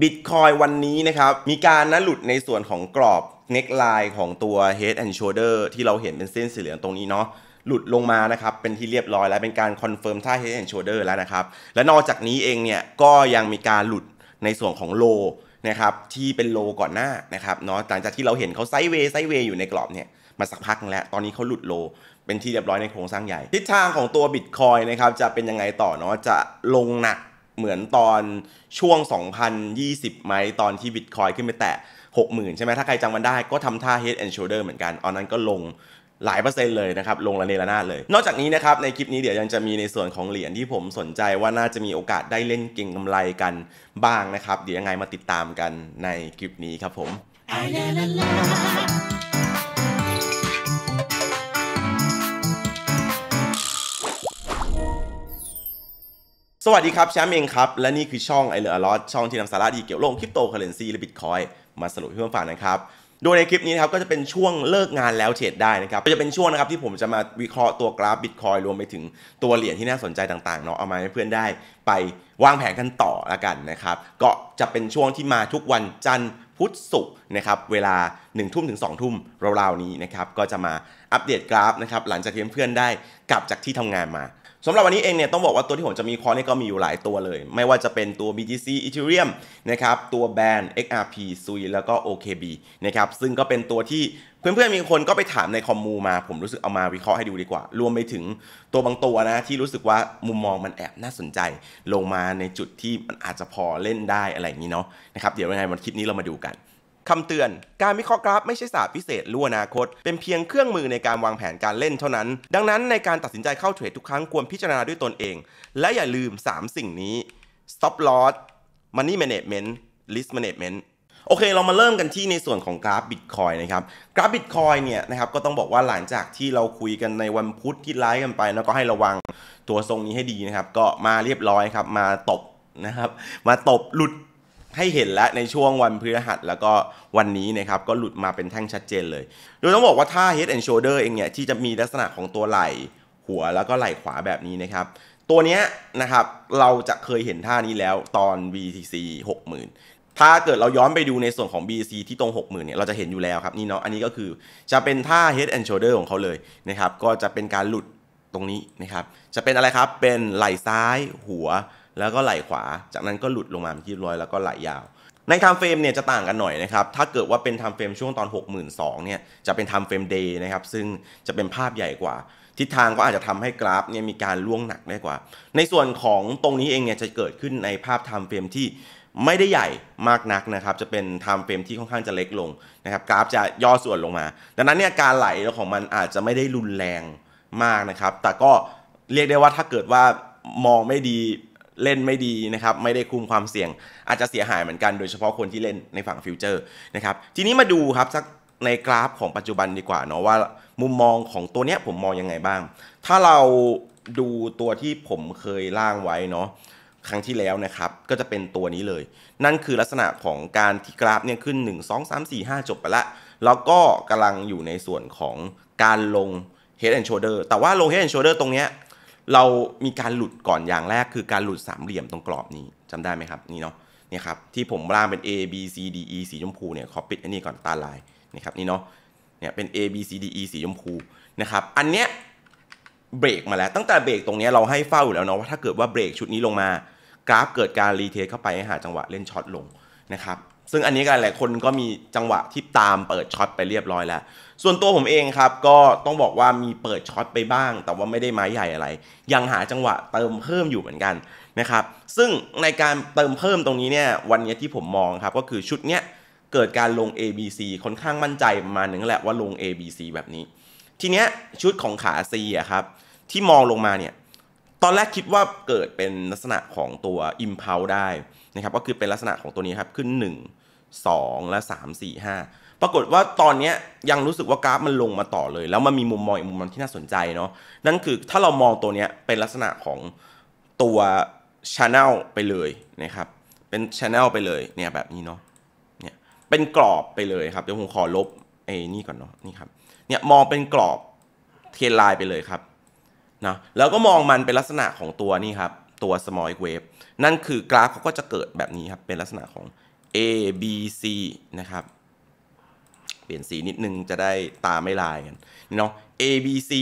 บิตคอยวันนี้นะครับมีการนะหลุดในส่วนของกรอบเน็กไลน์ของตัว Head and Shoulder ที่เราเห็นเป็นเส้นสีเหลืองตรงนี้เนาะหลุดลงมานะครับเป็นที่เรียบร้อยแล้วเป็นการคอนเฟิร์มท่า Head and Shoulder แล้วนะครับ และนอกจากนี้เองเนี่ยก็ยังมีการหลุดในส่วนของโลนะครับที่เป็นโลก่อนหน้านะครับเนาะหลังจากที่เราเห็นเขาไซ์เวย์ไซ์เวย์อยู่ในกรอบเนี่ยมาสักพักแล้ว ตอนนี้เขาหลุดโล เป็นที่เรียบร้อยในโครงสร้างใหญ่ทิศทางของตัวบิตคอยนะครับจะเป็นยังไงต่อเนาะจะลงหนักเหมือนตอนช่วง 2020 ไหมตอนที่บิตคอยขึ้นไปแตะ 60,000 ใช่ไหม ถ้าใครจำมันได้ก็ทำท่า head and shoulder เหมือนกัน อันนั้นก็ลงหลายเปอร์เซ็นต์เลยนะครับ ลงระเนระนาดเลย นอกจากนี้นะครับ ในคลิปนี้เดี๋ยวยังจะมีในส่วนของเหรียญที่ผมสนใจว่าน่าจะมีโอกาสได้เล่นเก่งกำไรกันบ้างนะครับ เดี๋ยวยังไงมาติดตามกันในคลิปนี้ครับผมสวัสดีครับแชมป์เองครับ และนี่คือช่องไอเลอร์ลอตช่องที่นำสาระดีเกี่ยวโลกคริปโตเคอเรนซีและบิตคอยมาสรุปให้เพื่อนฟังนะครับโดยในคลิปนี้นะครับก็จะเป็นช่วงเลิกงานแล้วเทรดได้นะครับจะเป็นช่วงนะครับที่ผมจะมาวิเคราะห์ตัวกราฟบิตคอยรวมไปถึงตัวเหรียญที่น่าสนใจต่างๆเนาะเอามาให้เพื่อนได้ไปวางแผนกันต่อละกันนะครับก็จะเป็นช่วงที่มาทุกวันจันทร์พุธศุกร์นะครับเวลา1ทุ่มถึง2ทุ่มราวๆนี้นะครับก็จะมาอัปเดตกราฟนะครับหลังจากที่เพื่อนได้กลับจากที่ทำงานมาสำหรับวันนี้เองเนี่ยต้องบอกว่าตัวที่ผมจะมีคอร์เนี่ยก็มีอยู่หลายตัวเลย ไม่ว่าจะเป็นตัว BTC Ethereum นะครับ ตัวแบรนด์ XRP SUI แล้วก็ OKB นะครับ ซึ่งก็เป็นตัวที่เพื่อนๆ มีคนก็ไปถามในคอมมูมา ผมรู้สึกเอามาวิเคราะห์ให้ดูดีกว่า รวมไปถึงตัวบางตัวนะ ที่รู้สึกว่ามุมมองมันแอบน่าสนใจ ลงมาในจุดที่มันอาจจะพอเล่นได้อะไรอย่างนี้เนาะนะครับเดี๋ยวยังไงวันคลิปนี้เรามาดูกันคำเตือน การวิเคราะห์กราฟไม่ใช่ศาสตร์พิเศษลู่อนาคต เป็นเพียงเครื่องมือในการวางแผนการเล่นเท่านั้น ดังนั้นในการตัดสินใจเข้าเทรดทุกครั้งควรพิจารณาด้วยตนเอง และอย่าลืม 3 สิ่งนี้ stop loss money management risk management โอเค เรามาเริ่มกันที่ในส่วนของกราฟบิตคอยนะครับ กราฟบิตคอยเนี่ยนะครับก็ต้องบอกว่าหลังจากที่เราคุยกันในวันพุธที่ไลฟ์กันไปแล้วก็ให้ระวังตัวทรงนี้ให้ดีนะครับก็มาเรียบร้อยครับมาตบนะครับมาตบหลุดให้เห็นแล้วในช่วงวันพฤหัสแล้วก็วันนี้นะครับก็หลุดมาเป็นแท่งชัดเจนเลย โดยต้องบอกว่าท่า head and shoulder เองเนี่ย ที่จะมีลักษณะของตัวไหล่หัวแล้วก็ไหล่ขวาแบบนี้นะครับ ตัวเนี้ยนะครับเราจะเคยเห็นท่านี้แล้วตอน v c c 60,000 ถ้าเกิดเราย้อนไปดูในส่วนของ BC ที่ตรง 60,000 เนี่ย เราจะเห็นอยู่แล้วครับนี่เนาะอันนี้ก็คือจะเป็นท่า head and shoulder ของเขาเลยนะครับ ก็จะเป็นการหลุดตรงนี้นะครับ จะเป็นอะไรครับเป็นไหล่ซ้ายหัวแล้วก็ไหลขวา จากนั้นก็หลุดลงมาที่ร้อยแล้วก็ไหลยาว ในไทม์เฟรมเนี่ยจะต่างกันหน่อยนะครับ ถ้าเกิดว่าเป็นไทม์เฟรมช่วงตอน62,000เนี่ย จะเป็นไทม์เฟรมเดย์นะครับ ซึ่งจะเป็นภาพใหญ่กว่า ทิศทางก็อาจจะทำให้กราฟเนี่ยมีการล่วงหนักได้กว่า ในส่วนของตรงนี้เองเนี่ยจะเกิดขึ้นในภาพไทม์เฟรมที่ไม่ได้ใหญ่มากนักนะครับ จะเป็นไทม์เฟรมที่ค่อนข้างจะเล็กลงนะครับ กราฟจะย่อส่วนลงมา ดังนั้นเนี่ยการไหลของมันอาจจะไม่ได้รุนแรงมากนะครับ แต่ก็เรียกได้ว่าถ้าเกิดว่ามองไม่ดีเล่นไม่ดีนะครับไม่ได้คุมความเสี่ยง อาจจะเสียหายเหมือนกันโดยเฉพาะคนที่เล่นในฝั่งฟิวเจอร์นะครับทีนี้มาดูครับสักในกราฟของปัจจุบันดีกว่าเนาะว่ามุมมองของตัวเนี้ยผมมองยังไงบ้าง ถ้าเราดูตัวที่ผมเคยล่างไว้เนาะครั้งที่แล้วนะครับ ก็จะเป็นตัวนี้เลย นั่นคือลักษณะของการที่กราฟ เนี่ยขึ้น 1 2 3 4 5 จบไปละ แล้วก็กำลังอยู่ในส่วนของการลง head and shoulder แต่ว่าลง head and shoulder ตรงเนี้ยเรามีการหลุดก่อนอย่างแรกคือการหลุดสามเหลี่ยมตรงกรอบนี้จำได้ไหมครับ นี่เนาะนี่ครับที่ผมร่างเป็น A B C D E สีชมพูเนี่ยขอปิดอันนี้ก่อนตาลายนี่ครับนี่เนาะเนี่ยเป็น A B C D E สีชมพูนะครับอันเนี้ยเบรกมาแล้ว ตั้งแต่เบรกตรงนี้เราให้เฝ้าอยู่แล้วเนาะว่าถ้าเกิดว่าเบรกชุดนี้ลงมา กราฟเกิดการรีเทสเข้าไปหาจังหวะเล่นช็อตลงนะครับซึ่งอันนี้กันหลายคนก็มีจังหวะที่ตามเปิดช็อตไปเรียบร้อยแล้ว ส่วนตัว ผมเอง ครับ ก็ต้องบอกว่ามีเปิดช็อตไปบ้าง แต่ว่าไม่ได้ไม้ใหญ่อะไร ยังหาจังหวะเติมเพิ่มอยู่เหมือนกัน นะครับ ซึ่งในการเติมเพิ่มตรงนี้เนี่ยวันนี้ที่ผมมอง ครับ ก็คือชุดเนี้ยเกิดการลง ABC ค่อนข้างมั่นใจประมาณนึ่งแหละว่าลง ABC แบบนี้ ทีเนี้ยชุดของขา C อะครับที่มองลงมาเนี่ยตอนแรกคิดว่าเกิดเป็นลักษณะของตัว impulse ได้นะครับก็คือเป็นลักษณะของตัวนี้ครับ ขึ้น 1 2 และ 3 4 5ปรากฏว่าตอนนี้ยังรู้สึกว่ากราฟ มันลงมาต่อเลย แล้วมันมีมุมมองอีกมุมมองที่น่าสนใจเนาะนั่นคือถ้าเรามองตัวนี้เป็นลักษณะของตัว Channel ไปเลยนะครับเป็น Channel ไปเลยเนี่ยแบบนี้เนาะเนี่ยเป็นกรอบไปเลยครับเดี๋ยวผมขอลบไอ้นี่ก่อนเนาะนี่ครับเนี่ยมองเป็นกรอบเทนไลน์ไปเลยครับนะแล้วก็มองมันเป็นลักษณะของตัวนี่ครับตัว small wave นั่นคือกราฟเขาก็จะเกิดแบบนี้ครับเป็นลักษณะของ A B C นะครับเปลี่ยนสีนิดนึงจะได้ตาไม่ลายกันเนาะ A B C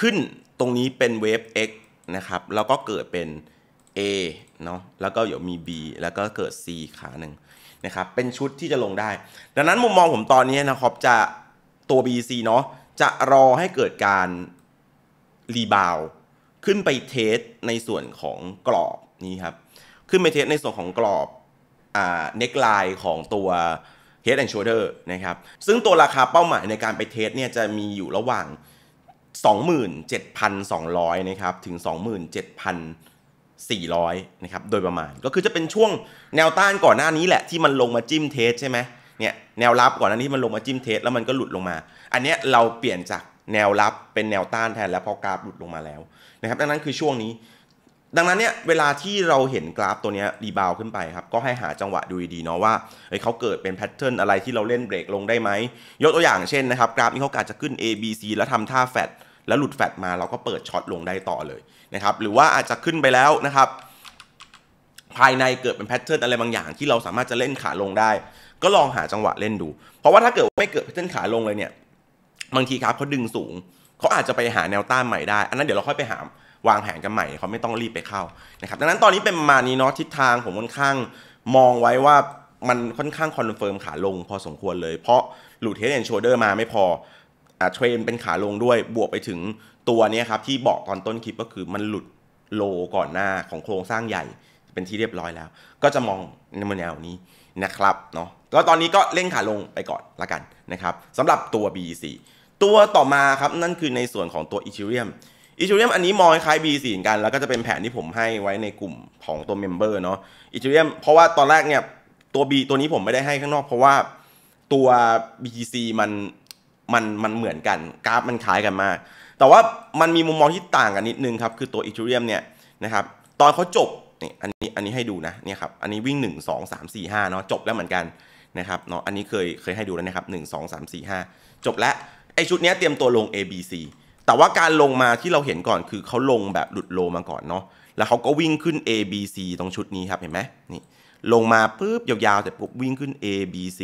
ขึ้นตรงนี้เป็นเวฟ x นะครับแล้วก็เกิดเป็น A เนาะแล้วก็เดี๋ยวมี B แล้วก็เกิด C ขาหนึ่งนะครับเป็นชุดที่จะลงได้ ดังนั้นมุมมองผมตอนนี้นะครับจะตัว BC เนาะจะรอให้เกิดการรีบาวขึ้นไปเทสในส่วนของกรอบนี่ครับขึ้นไปเทสในส่วนของกรอบอ่าเน็กไลน์ของตัว Head and Shoulder นะครับ ซึ่งตัวราคาเป้าหมายในการไปเทสเนี่ยจะมีอยู่ระหว่าง 27,200 นะครับ ถึง 27,400 นะครับ โดยประมาณก็คือจะเป็นช่วงแนวต้านก่อนหน้านี้แหละที่มันลงมา จิ้มเทสใช่ไหมเนี่ยแนวรับก่อนหน้านี้มันลงมาจิ้มเทสแล้วมันก็หลุดลงมา อันนี้เราเปลี่ยนจากแนวรับเป็นแนวต้านแทนแล้วพอกราฟหลุดลงมาแล้วนะครับดังนั้นคือช่วงนี้ ดังนั้นเนี่ยเวลาที่เราเห็นกราฟตัวนี้รีบาวขึ้นไปครับก็ให้หาจังหวะดูดีๆเนาะว่าเฮ้ยเขาเกิดเป็นแพทเทิร์นอะไรที่เราเล่นเบรกลงได้ไหมยกตัวอย่างเช่นนะครับกราฟนี้เขาอาจจะขึ้น A B C แล้วทำท่าแฟดแล้วหลุดแฟดมา เราก็เปิดช็อตลงได้ต่อเลยนะครับหรือว่าอาจจะขึ้นไปแล้วนะครับภายในเกิดเป็นแพทเทิร์นอะไรบางอย่างที่เราสามารถจะเล่นขาลงได้ ก็ลองหาจังหวะเล่นดู เพราะว่าถ้าเกิดไม่เกิดแพทเทิร์นขาลงเลยเนี่ยบางทีครับเขาดึงสูง เขาอาจจะไปหาแนวต้านใหม่ได้ อันนั้นเดี๋ยวเราค่อยไปหาวางแผนกันใหม่เขาไม่ต้องรีบไปเข้านะครับดังนั้นตอนนี้เป็นประมาณนี้เนาะทิศทาง ผมค่อนข้างมองไว้ว่ามันค่อนข้างคอนเฟิร์มขาลงพอสมควรเลย เพราะหลุดเทสแอนโชเดอร์มาไม่พอ อ่เทรนเป็นขาลงด้วยบวกไปถึงตัวนี้ครับ ที่บอกตอนต้นคลิปก็คือมันหลุดโลก่อนหน้าของโครงสร้างใหญ่เป็นที่เรียบร้อยแล้วก็จะมองในแนวนี้นะครับเนาะแล้วตอนนี้ก็เล่นขาลงไปก่อนละกันนะครับสำหรับตัว BEC ตัวต่อมาครับ นั่นคือในส่วนของตัวอีเทเรียมอีเทเรียมอันนี้มองคล้าย b ีกัน แล้วก็จะเป็นแผนที่ผมให้ไว้ในกลุ่มของตัวเมมเบอร์เนาะอีเทเรียมเพราะว่าตอนแรกเนี่ยตัว B ตัวนี้ผมไม่ได้ให้ข้างนอก เพราะว่า ตัว BTC มันมันมันเหมือนกันกราฟมันคล้ายกันมาก แต่ว่ามันมีมุมมองที่ต่างกันนิดนึงครับ คือตัวอีเทเรียมเนี่ยนะครับตอนเขาจบนี่อันนี้อันนี้ให้ดูนะเนี่ยครับอันนี้วิ่ง 1 2 3 4 5เนาะจบแล้วเหมือนกันนะครับเนาะอันนี้เคยเคยให้ดูแล้วนะครับ1 2 3 4 5จบแล้วไอชุดนี้เตรียมตัวลง A B C แต่ว่าการลงมาที่เราเห็นก่อนคือเขาลงแบบหลุดโลมาก่อนเนาะ แล้วเขาก็วิ่งขึ้น A B C ตรงชุดนี้ครับเห็นไหมนี่ลงมาปุ๊บยาวๆแต่ปุ๊บวิ่งขึ้น A B C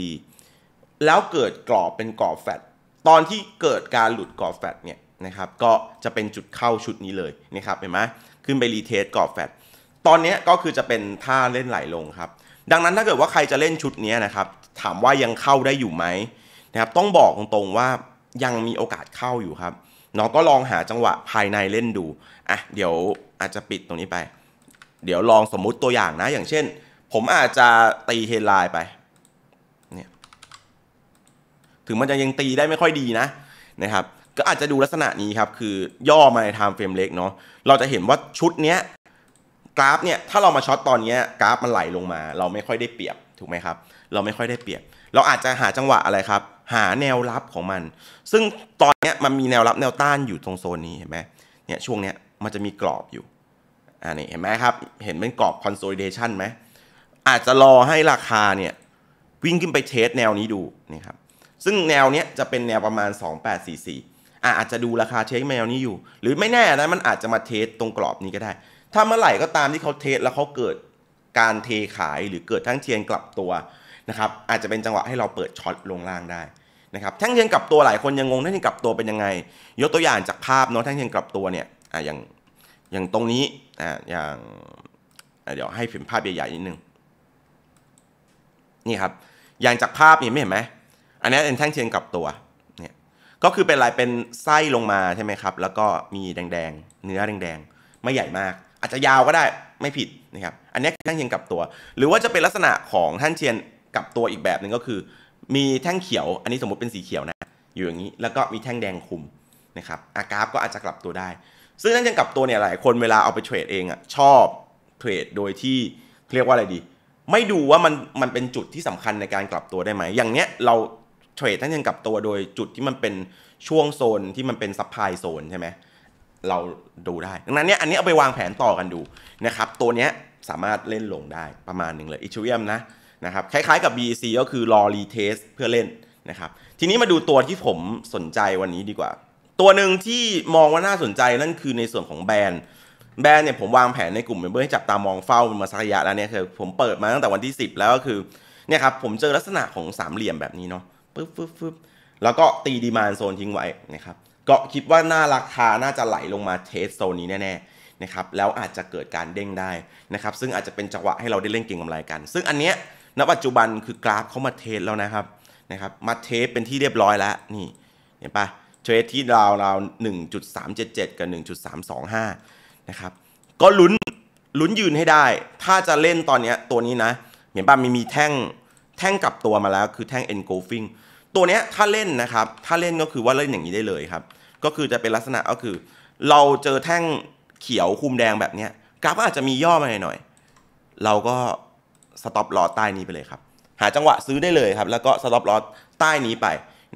แล้วเกิดกรอบเป็นกรอบแฟต ตอนที่เกิดการหลุดกรอบแฟตเนี่ยนะครับก็จะเป็นจุดเข้าชุดนี้เลยนะครับเห็นไหมขึ้นไปรีเทสกรอบแฟต ตอนนี้ก็คือจะเป็นท่าเล่นไหลลงครับ ดังนั้นถ้าเกิดว่าใครจะเล่นชุดนี้นะครับถามว่ายังเข้าได้อยู่ไหมนะครับต้องบอกตรงๆว่ายังมีโอกาสเข้าอยู่ครับน้องก็ลองหาจังหวะภายในเล่นดู อ่ะเดี๋ยวอาจจะปิดตรงนี้ไป เดี๋ยวลองสมมุติตัวอย่างนะ อย่างเช่นผมอาจจะตีเฮดไลน์ไปเนี่ยถึงมันจะยังตีได้ไม่ค่อยดีนะนะครับ ก็อาจจะดูลักษณะนี้ครับ คือย่อมาในไทม์เฟรมเล็กเนาะ เราจะเห็นว่าชุดเนี้ยกราฟเนี่ยถ้าเรามาช็อตตอนนี้กราฟมันไหลลงมาเราไม่ค่อยได้เปรียบถูกไหมครับ เราไม่ค่อยได้เปรียบ เราอาจจะหาจังหวะอะไรครับหาแนวรับของมัน ซึ่งตอนนี้มันมีแนวรับแนวต้านอยู่ตรงโซนนี้เห็นไหมเนี่ยช่วงเนี้ยมันจะมีกรอบอยู่ อ่านี่เห็นไหมครับ เห็นเป็นกรอบ consolidation ไหมอาจจะรอให้ราคาเนี่ยวิ่งขึ้นไปเทสแนวนี้ดูนี่ครับ ซึ่งแนวเนี้ยจะเป็นแนวประมาณ 2844 อ่อาจจะดูราคาเทสแนวนี้อยู่ หรือไม่แน่นะมันอาจจะมาเทสตรงกรอบนี้ก็ได้ ถ้าเมื่อไหร่ก็ตามที่เขาเทสแล้วเขาเกิดการเทขายหรือเกิดทั้งเทียนกลับตัวนะครับ อาจจะเป็นจังหวะให้เราเปิดช็อตลงล่างได้นะครับแท่งเทียนกลับตัวหลายคนยังงงแท่งเทียนกลับตัวเป็นยังไง ยกตัวอย่างจากภาพเนาะแท่งเทียนกลับตัวเนี่ยอ่าอย่างอย่างตรงนี้อ่าอย่างเดี๋ยวให้เห็นภาพใหญ่ๆนิดนึงนี่ครับอย่างจากภาพนี่ไม่เห็นไหมอันนี้เป็นแท่งเทียนกลับตัวเนี่ยก็คือเป็นลายเป็นไส้ลงมาใช่ไหมครับ แล้วก็มีแดง ๆ เนื้อแดงๆไม่ใหญ่มาก อาจจะยาวก็ได้ไม่ผิดนะครับอันนี้แท่งเทียนกลับตัว หรือว่าจะเป็นลักษณะของแท่งเทียนกลับตัวอีกแบบหนึ่งก็คือมีแท่งเขียวอันนี้สมมติเป็นสีเขียวนะ อยู่อย่างนี้แล้วก็มีแท่งแดงคุมนะครับอากราฟก็อาจจะกลับตัวได้ ซึ่งนั่นยังกลับตัวเนี่ยหลายคนเวลาเอาไปเทรดเองอ่ะชอบเทรดโดยที่เรียกว่าอะไรดี ไม่ดูว่ามันมันเป็นจุดที่สำคัญในการกลับตัวได้ไหม อย่างเนี้ยเราเทรดทั้งยังกลับตัวโดยจุดที่มันเป็นช่วงโซนที่มันเป็นซับไพลโซนใช่ไหมเราดูได้ดังนั้นเนี้ยอันนี้เอาไปวางแผนต่อกันดูนะครับตัวเนี้ยสามารถเล่นลงได้ประมาณหนึ่งเลยอีชูเรียมนะนะครับคล้ายๆกับ BEC ก็คือรอรีเทสเพื่อเล่นนะครับทีนี้มาดูตัวที่ผมสนใจวันนี้ดีกว่า ตัวหนึ่งที่มองว่าน่าสนใจนั่นคือในส่วนของแบรนด์ แบรนด์เนี่ยผมวางแผนในกลุ่มเมมเบอร์ให้จับตามองเฝ้ามาสักระยะแล้วเนี่ยคือผมเปิดมาตั้งแต่วันที่ 10 แล้วก็คือเนี่ยครับผมเจอลักษณะของสามเหลี่ยมแบบนี้เนาะปึ๊บปึ๊บปึ๊บแล้วก็ตีดีมานโซนทิ้งไว้นะครับก็คิดว่าหน้าราคาน่าจะไหลลงมาเทสโซนนี้แน่ๆนะครับแล้วอาจจะเกิดการเด้งได้นะครับซึ่งอาจจะเป็นจังหวะให้เราได้เล่นเก่งกำไรกัน ซึ่งอันเนี้ยณปัจจุบันคือกราฟเขามาเทสแล้วนะครับนะครับมาเทสเป็นที่เรียบร้อยแล้วนี่เห็นปะเทรดที่ราวราวหนึ่งจุดสามเจ็ดเจ็ดกับหนึ่งจุดสามสองห้านะครับก็ลุ้นลุ้นยืนให้ได้ ถ้าจะเล่นตอนนี้ตัวนี้นะ เห็นป่ะมีมีแท่งแท่งกลับตัวมาแล้วคือแท่ง engulfing ตัวนี้ถ้าเล่นนะครับถ้าเล่นก็คือว่าเล่นอย่างนี้ได้เลยครับ ก็คือจะเป็นลักษณะก็คือเราเจอแท่งเขียวคุมแดงแบบนี้กราฟอาจจะมีย่อมาหน่อยเราก็สต็อปลอใต้นี้ไปเลยครับหาจังหวะซื้อได้เลยครับแล้วก็สต็อปลอใต้นี้ไป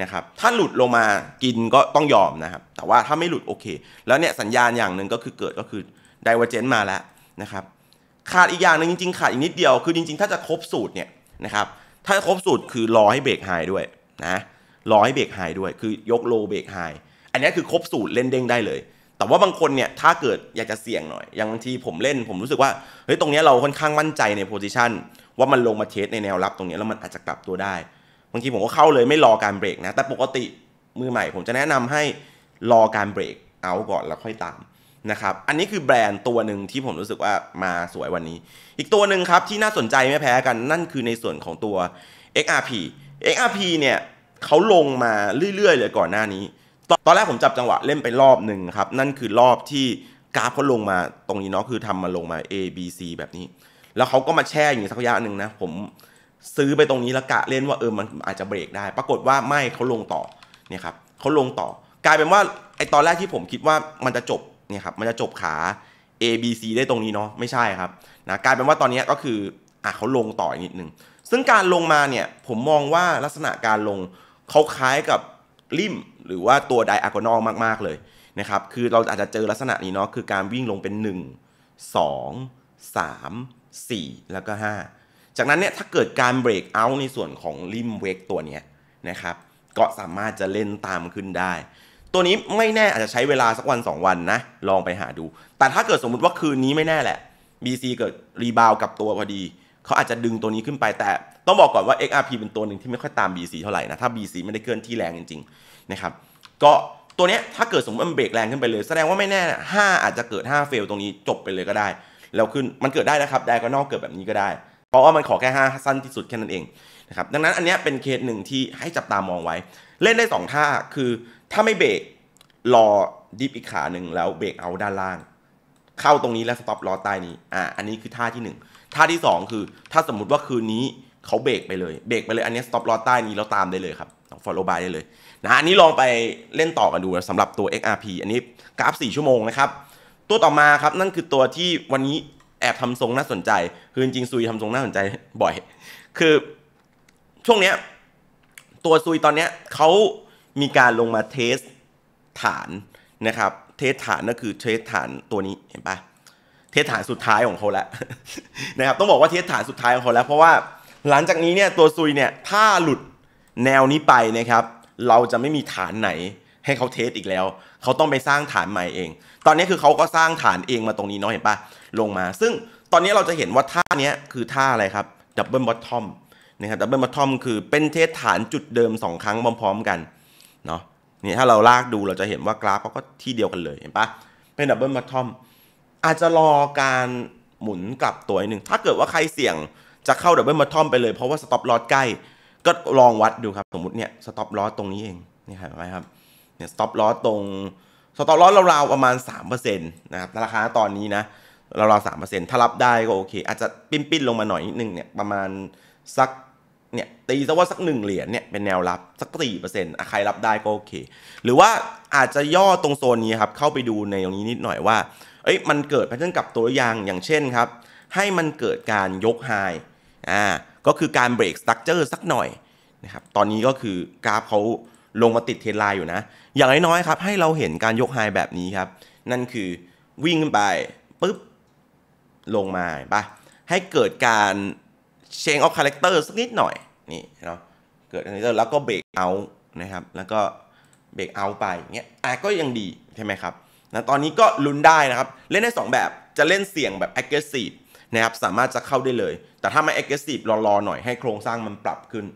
นะครับถ้าหลุดลงมากินก็ต้องยอมนะครับแต่ว่าถ้าไม่หลุดโอเค แล้วเนี่ยสัญญาณอย่างหนึ่งก็คือเกิดก็คือไดเวอร์เจนต์มาแล้วนะครับขาดอีกอย่างหนึ่งจริงๆขาดอีกนิดเดียวคือจริงๆ ถ้าจะครบสูตรเนี่ยนะครับถ้าครบสูตรคือรอให้เบรกไฮด้วยนะรอให้เบรกไฮด้วยคือยกโลเบรกไฮอันนี้คือครบสูตรเล่นเด้งได้เลยแต่ว่าบางคนเนี่ยถ้าเกิดอยากจะเสี่ยงหน่อย อย่างบางทีผมเล่นผมรู้สึกว่าเฮ้ยตรงนี้เราค่อนข้างมั่นใจใน โพซิชันว่ามันลงมาเทสในแนวรับ ตรงนี้แล้วมันอาจจะกลับตัวได้ บางทีผมก็เข้าเลยไม่รอการเบรกนะแต่ปกติมือใหม่ ผมจะแนะนำให้รอการเบรกเอาก่อนแล้วค่อยตามนะครับอันนี้คือแบรนด์ตัวหนึ่งที่ผมรู้สึกว่ามาสวยวันนี้ อีกตัวหนึ่งครับที่น่าสนใจไม่แพ้กันนั่นคือในส่วนของตัว XRP XRP เนี่ยเขาลงมาเรื่อยๆ เลยก่อนหน้านี้ตอนแรกผมจับจังหวะเล่นไปรอบหนึ่งครับนั่นคือรอบที่กราฟเขาลงมาตรงนี้เนาะคือทำมาลงมา A B C แบบนี้ แล้วเขาก็มาแช่อยู่สักระยะหนึ่งนะผมซื้อไปตรงนี้แล้วกะเล่นว่าเออมันอาจจะเบรกได้ ปรากฏว่าไม่เขาลงต่อเนี่ยครับเขาลงต่อ กลายเป็นว่าไอตอนแรกที่ผมคิดว่ามันจะจบเนี่ยครับมันจะจบขา A B C ได้ตรงนี้เนาะไม่ใช่ครับนะกลายเป็นว่าตอนนี้ก็คืออ่ะเขาลงต่ออีกนิดนึงซึ่งการลงมาเนี่ยผมมองว่าลักษณะการลงเขาคล้ายกับริมหรือว่าตัวไดอะโกนอลมากๆ เลยนะครับ คือเราอาจจะเจอลักษณะนี้เนาะ คือการวิ่งลงเป็น 1 2 3 4 แล้วก็ 5 จากนั้นเนี่ยถ้าเกิดการเบรกเอาในส่วนของริมเวกตัวนี้นะครับ ก็สามารถจะเล่นตามขึ้นได้ ตัวนี้ไม่แน่อาจจะใช้เวลาสักวัน 2 วันนะ ลองไปหาดู แต่ถ้าเกิดสมมุติว่าคืนนี้ไม่แน่แหละ BC เกิดรีบาวกับตัวพอดี เขาอาจจะดึงตัวนี้ขึ้นไปแต่ต้องบอกก่อนว่า XRP เป็นตัวหนึ่งที่ไม่ค่อยตาม BC เท่าไหร่นะ ถ้า BC ไม่ได้เคลื่อนที่แรงจริงๆนะครับก็ตัวเนี้ยถ้าเกิดสมมติมันเบรกแรงขึ้นไปเลย แสดงว่าไม่แน่ห้าอาจจะเกิด 5 เฟลตรงนี้จบไปเลยก็ได้ แล้วขึ้นมันเกิดได้นะครับ ได้ก็นอกเกิดแบบนี้ก็ได้เพราะว่ามันขอแค่ 5 สั้นที่สุดแค่นั้นเองนะครับดังนั้นอันนี้เป็นเคสหนึ่งที่ให้จับตามองไว้ เล่นได้2ท่าคือถ้าไม่เบรกรอดิฟอีกขาหนึ่งแล้วเบรกเอาด้านล่าง เข้าตรงนี้แล้วสต็อปรอใต้นี้อ่าอันนี้คือท่าที่1ท่าที่ 2 คือถ้าสมมติว่าคืนนี้เขาเบรกไปเลย เบรกไปเลย อันนี้สต็อปลอ s ใต้นี้เราตามได้เลยครับฟอลโล่บายได้เลยนะ อันนี้ลองไปเล่นต่อกันดูสำหรับตัว XRP อันนี้กราฟ 4 ชั่วโมงนะครับ ตัวต่อมาครับนั่นคือตัวที่วันนี้แอบทำทรงน่าสนใจคือจริงซุยทำทรงน่าสนใจบ่อย คือช่วงเนี้ยตัวซุยตอนเนี้ยเขามีการลงมาเทสฐานนะครับ เทสฐานก็คือเทสฐานตัวนี้เห็นปะเทสฐานสุดท้ายของเขาแล้วนะครับต้องบอกว่าเทสฐานสุดท้ายของเขาแล้วเพราะว่าหลังจากนี้เนี่ยตัวซุยเนี่ยถ้าหลุดแนวนี้ไปนะครับเราจะไม่มีฐานไหนให้เขาเทสอีกแล้ว เขาต้องไปสร้างฐานใหม่เอง ตอนนี้คือเขาก็สร้างฐานเองมาตรงนี้เนาะเห็นปะลงมา ซึ่งตอนนี้เราจะเห็นว่าท่าเนี้ย คือท่าอะไรครับดับเบิลบอททอมนะครับดับเบิลบอททอมคือเป็นเทสฐานจุดเดิม 2ครั้งพร้อมๆกันเนาะนี่ถ้าเราลากดูเราจะเห็นว่ากราฟเขาก็ที่เดียวกันเลยเห็นปะเป็นดับเบิลบอททอมอาจจะรอการหมุนกลับตัวหนึ่งถ้าเกิดว่าใครเสี่ยงจะเข้าดับเบิลมาท่อมไปเลยเพราะว่าสต็อปลอสใกล้ ก็ลองวัดดูครับ สมมติเนี่ยสต็อปลอสตรงนี้เอง นี่เห็นไหมครับเนี่ยสต็อปลอสตรงสต็อปลอสราวๆ ประมาณ 3%นะครับราคาตอนนี้นะราวๆสามเปอร์เซ็นต์ถ้ารับได้ก็โอเค อาจจะปิ้นปิ้นลงมาหน่อยนิดนึงเนี่ย ประมาณ สัก เนี่ย ตีซะว่าสักหนึ่งเหรียญเนี่ย เป็นแนวรับสักสี่เปอร์เซ็นต์ใครรับได้ก็โอเค หรือว่าอาจจะย่อตรงโซนนี้ครับเข้าไปดูในตรงนี้นิดหน่อยว่าเอ้ยมันเกิดแพทเทิร์นกับตัวอย่างอย่างเช่นครับ ให้มันเกิดการยกไฮ่าก็คือการเบรกสตั๊กเจอร์สักหน่อยนะครับตอนนี้ก็คือกราฟเขาลงมาติดเทรนไลน์อยู่นะ อย่างน้อยๆครับให้เราเห็นการยกไฮแบบนี้ครับ นั่นคือวิ่งขึ้นไปปุ๊บลงมาไปให้เกิดการเชงออฟคาแรคเตอร์สักนิดหน่อยนี่เนาะเกิดอะไรแล้วก็เบรกเอานะครับแล้วก็เบรกเอาไปเงี้ยอ่ะก็ยังดี ใช่ไหมครับนะตอนนี้ก็ลุ้นได้นะครับ เล่นได้ 2 แบบจะเล่นเสี่ยงแบบ aggressive ะครับสามารถจะเข้าได้เลย แต่ถ้าไม่ aggressive รอๆหน่อยให้โครงสร้างมันปรับขึ้น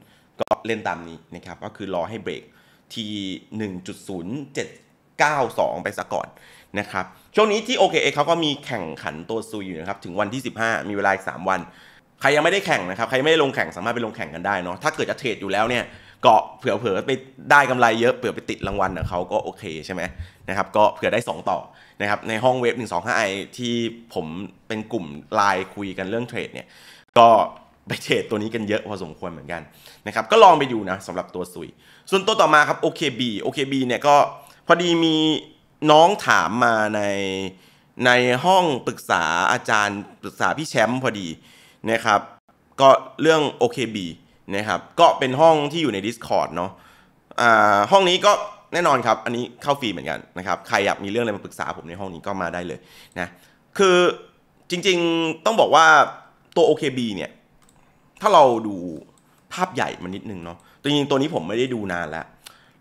ก็เล่นตามนี้นะครับ ก็คือรอให้เบรกที่1.0792 ไปซะก่อนนะครับ ช่วงนี้ที่ OKA เขาก็มีแข่งขันตัวซูอยู่นะครับ ถึงวันที่ 15 มีเวลาอีก 3 วัน ใครยังไม่ได้แข่งนะครับ ใครไม่ได้ลงแข่งสามารถไปลงแข่งกันได้เนาะ ถ้าเกิดจะเทรดอยู่แล้วเนี่ยเกาะเผื่อเผื่อไปได้กำไรเยอะเผื่อไปติดรางวัลของเขาก็โอเคใช่ไหมนะครับก็เผื่อได้ 2 ต่อนะครับในห้องเว็บ1 2 5อที่ผมเป็นกลุ่มไลน์คุยกันเรื่องเทรดเนี่ย ก็ไปเทรดตัวนี้กันเยอะพอสมควรเหมือนกันนะครับก็ลองไปดูนะสำหรับตัวซุย ส่วนตัวต่อมาครับ OKB OKB เนี่ยก็พอดีมีน้องถามมาในในห้องปรึกษาอาจารย์ ปรึกษาพี่แชมป์พอดีนะครับ ก็เรื่อง OKB นะครับ ก็เป็นห้องที่อยู่ใน Discord เนาะ อ่าห้องนี้ก็แน่นอนครับ อันนี้เข้าฟรีเหมือนกันนะครับ ใครอยากมีเรื่องอะไรมาปรึกษาผมในห้องนี้ก็มาได้เลยนะ คือจริงๆต้องบอกว่าตัว OKB เนี่ย ถ้าเราดูภาพใหญ่มานิดนึงเนาะ จริงๆตัวนี้ผมไม่ได้ดูนานแล้ว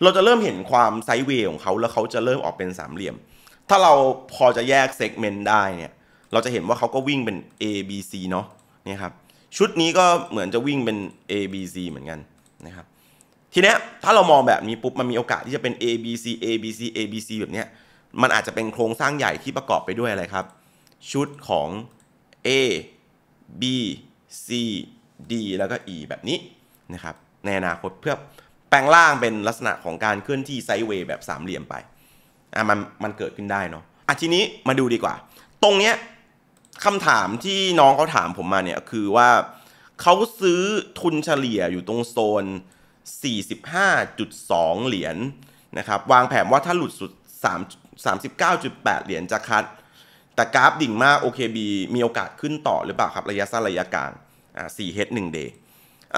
เราจะเริ่มเห็นความไซด์เวย์ของเขา แล้วเขาจะเริ่มออกเป็นสามเหลี่ยม ถ้าเราพอจะแยกเซกเมนต์ได้เนี่ย เราจะเห็นว่าเขาก็วิ่งเป็น A B C เนาะ เนี่ยครับชุดนี้ก็เหมือนจะวิ่งเป็น A B C เหมือนกันนะครับ ทีนี้ถ้าเรามองแบบนี้ปุ๊บมันมีโอกาสที่จะเป็น A B C A B C A B C แบบนี้มันอาจจะเป็นโครงสร้างใหญ่ที่ประกอบไปด้วยอะไรครับ ชุดของ A B C D แล้วก็ E แบบนี้นะครับในอนาคตเพื่อแปลงร่างเป็นลักษณะของการเคลื่อนที่ไซด์เวย์แบบสามเหลี่ยมไปอ่ะมันมันเกิดขึ้นได้เนาะอ่ะทีนี้มาดูดีกว่า ตรงเนี้ยคำถามที่น้องเขาถามผมมาเนี่ยคือว่าเขาซื้อทุนเฉลี่ยอยู่ตรงโซน45.2 เหรียญนนะครับ วางแผนว่าถ้าหลุดสุด3 39.8 เหรียญจะคัด แต่กราฟดิ่งมาก OKB มีโอกาสขึ้นต่อหรือเปล่าครับ ระยะสั้นระยะกลาง อ่า4 h 1 day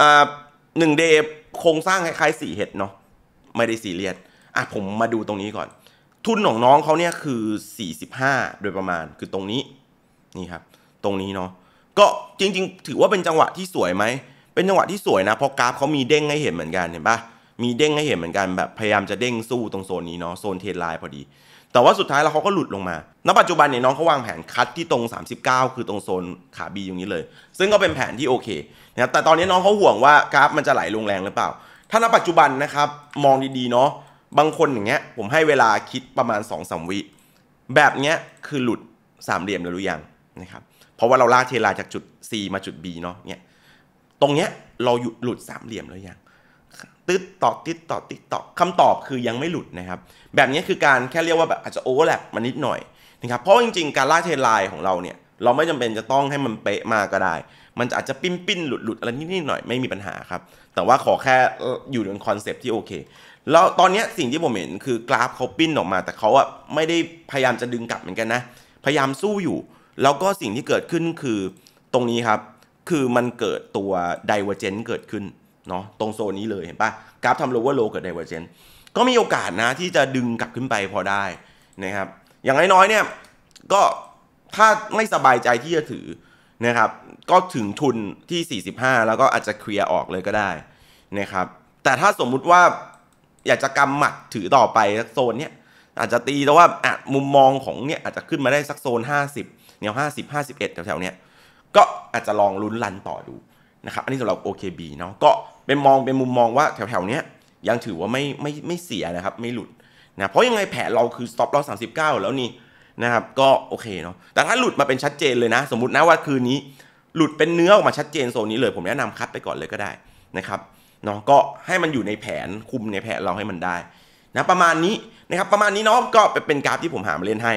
อ่า1 day โครงสร้างคล้ายๆ4 h เนาะไม่ได้สี่เรียดอ่ะผมมาดูตรงนี้ก่อน ทุนของน้องเขาเนี่ยคือ 45 โดยประมาณคือตรงนี้นี่ครับตรงนี้เนาะก็จริงๆ ถือว่าเป็นจังหวะที่สวยไหมเป็นจังหวะที่สวยนะเพราะกราฟเขามีเด้งให้เห็นเหมือนกันเห็นปะมีเด้งให้เห็นเหมือนกันแบบพยายามจะเด้งสู้ตรงโซนนี้เนาะโซนเทรนไลน์พอดี แต่ว่าสุดท้ายแล้วเขาก็หลุดลงมา ณปัจจุบันเนี่ยน้องเขาวางแผนคัดที่ตรง 39 คือตรงโซนขาบีตรงนี้เลย ซึ่งก็เป็นแผนที่โอเคนะแต่ตอนนี้น้องเขาห่วงว่ากราฟมันจะไหลลงแรงหรือเปล่า ถ้าณปัจจุบันนะครับมองดีๆเนาะบางคนอย่างเงี้ยผมให้เวลาคิดประมาณ2อสมวิแบบเนี้ยคือหลุดสามเหลี่ยมแล้วหรือยังนะครับ เพราะว่าเราลากเทลาจากจุด C มาจุด B เนาะเนี่ยตรงเนี้ยเราหยุดหลุดสามเหลี่ยมแล้วยังตึ๊ดต่อติดต่อติดต่อคำตอบคือยังไม่หลุดนะครับ แบบนี้คือการแค่เรียกว่าแบบอาจจะโอเวอร์แลปมานิดหน่อย นะครับ เพราะจริงๆ การลากเทลาของเราเนี่ย เราไม่จำเป็นจะต้องให้มันเป๊ะมากก็ได้ มันอาจจะปิ้นปิ้นหลุดหลุดอะไรนิดหน่อยไม่มีปัญหาครับ แต่ว่าขอแค่อยู่ในคอนเซปที่โอเค แล้วตอนนี้สิ่งที่ผมเห็นคือกราฟเขาปิ้นออกมาแต่เขาอะไม่ได้พยายามจะดึงกลับเหมือนกันนะ พยายามสู้อยู่แล้วก็สิ่งที่เกิดขึ้นคือตรงนี้ครับ คือมันเกิดตัว d i เว r g e n c e เกิดขึ้นเนาะตรงโซนนี้เลยเห็นปะกราฟทำ lower low เกิด d i เว r g e n c e ก็มีโอกาสนะที่จะดึงกลับขึ้นไปพอได้นะครับอย่างน้อยๆเนี่ย ก็ถ้าไม่สบายใจที่จะถือนะครับก็ถึงทุนที่ 45 แล้วก็อาจจะเคลียร์ออกเลยก็ได้นะครับแต่ถ้าสมมุติว่าอยากจะกำหมัดถือต่อไปสักโซนเนี้ยอาจจะตีแต่ว่าอ่ะมุมมองของเนี้ยอาจจะขึ้นมาได้สักโซน 50แนว50 51แถวๆเนี้ยก็อาจจะลองลุ้นรันต่อดูนะครับอันนี้สำหรับ OKB เนาะก็เป็นมองเป็นมุมมองว่าแถวๆเนี้ยยังถือว่าไม่ไม่ไม่เสียนะครับไม่หลุดนะเพราะยังไงแผนเราคือ stop loss 39 แล้วนี่นะครับก็โอเคเนาะแต่ถ้าหลุดมาเป็นชัดเจนเลยนะ สมมตินะว่าคืนนี้หลุดเป็นเนื้อออกมาชัดเจนโซนนี้เลย ผมแนะนำคัดไปก่อนเลยก็ได้นะครับเนาะก็ให้มันอยู่ในแผนคุมในแผนเราให้มันได้นะประมาณนี้นะครับประมาณนี้เนาะก็เป็นกราฟที่ผมหามาเล่นให้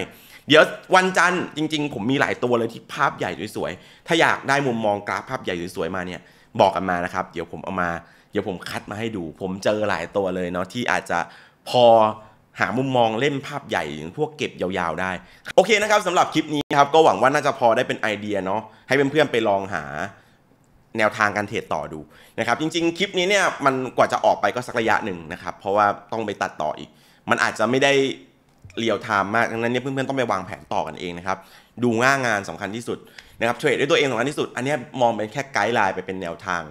เดี๋ยววันจันทร์จริงๆผมมีหลายตัวเลยที่ภาพใหญ่สวยๆ ถ้าอยากได้มุมมองกราฟภาพใหญ่สวยๆมาเนี่ย บอกกันมานะครับเดี๋ยวผมเอามา เดี๋ยวผมคัดมาให้ดูผมเจอหลายตัวเลยเนาะที่อาจจะพอหามุมมองเล่นภาพใหญ่พวกเก็บยาวๆได้ โอเคนะครับสำหรับคลิปนี้ครับก็หวังว่าน่าจะพอได้เป็นไอเดียเนาะให้เพื่อนๆไปลองหาแนวทางการเทรดต่อดูนะครับ จริง ๆ คลิปนี้เนี่ยมันกว่าจะออกไปก็สักระยะหนึ่งนะครับ เพราะว่าต้องไปตัดต่ออีก มันอาจจะไม่ได้เรียลไทม์มาก ดังนั้นเนี่ยเพื่อนๆต้องไปวางแผนต่อกันเองนะครับ ดูง่างานสำคัญที่สุด นะครับเทรดด้วยตัวเองสำคัญที่สุด อันนี้มองเป็นแค่ไกด์ไลน์ไปเป็นแนวทาง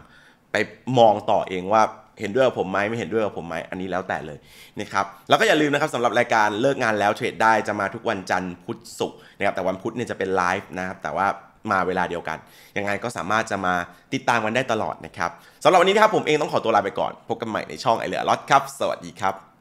ไปมองต่อเองว่าเห็นด้วยกับผมไหมไม่เห็นด้วยกับผมไหมอันนี้แล้วแต่เลยนะครับแล้วก็อย่าลืมนะครับสำหรับรายการเลิกงานแล้วเทรดได้จะมาทุกวันจันทร์พุธศุกร์นะครับแต่วันพุธเนี่ยจะเป็นไลฟ์นะครับแต่ว่ามาเวลาเดียวกัน ยังไงก็สามารถจะมาติดตามกันได้ตลอดนะครับสำหรับวันนี้นะครับผมเองต้องขอตัวลาไปก่อนพบกันใหม่ในช่องไอเลือลอตครับ สวัสดีครับ